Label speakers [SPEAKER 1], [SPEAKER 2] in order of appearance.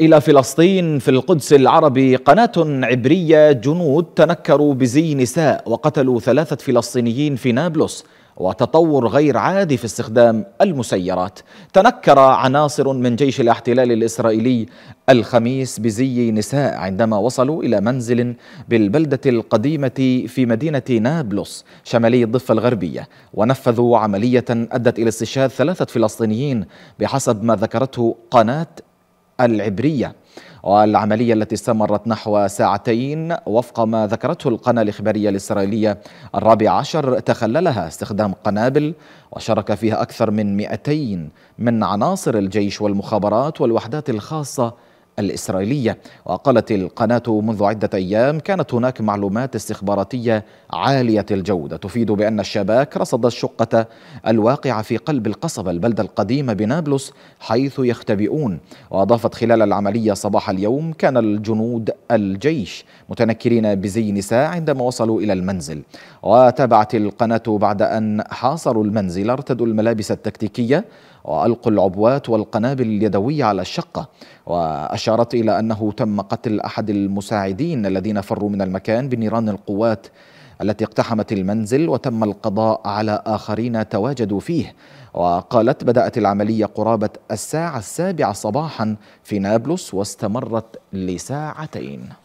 [SPEAKER 1] إلى فلسطين في القدس العربي قناة عبرية جنود تنكروا بزي نساء وقتلوا ثلاثة فلسطينيين في نابلس وتطور غير عادي في استخدام المسيرات تنكر عناصر من جيش الاحتلال الإسرائيلي الخميس بزي نساء عندما وصلوا إلى منزل بالبلدة القديمة في مدينة نابلس شمالي الضفة الغربية ونفذوا عملية أدت إلى استشهاد ثلاثة فلسطينيين بحسب ما ذكرته قناة العبرية والعملية التي استمرت نحو ساعتين وفق ما ذكرته القناة الإخبارية الإسرائيلية الرابع عشر تخللها استخدام قنابل وشارك فيها أكثر من مئتين من عناصر الجيش والمخابرات والوحدات الخاصة الإسرائيلية وقالت القناة منذ عدة أيام كانت هناك معلومات استخباراتية عالية الجودة تفيد بأن الشباك رصد الشقة الواقعة في قلب القصبة البلدة القديمة بنابلس حيث يختبئون وأضافت خلال العملية صباح اليوم كان الجنود الجيش متنكرين بزي نساء عندما وصلوا إلى المنزل وتابعت القناة بعد أن حاصروا المنزل ارتدوا الملابس التكتيكية وألقوا العبوات والقنابل اليدوية على الشقة أشارت إلى أنه تم قتل أحد المساعدين الذين فروا من المكان بنيران القوات التي اقتحمت المنزل وتم القضاء على آخرين تواجدوا فيه وقالت بدأت العملية قرابة الساعة السابعة صباحا في نابلس واستمرت لساعتين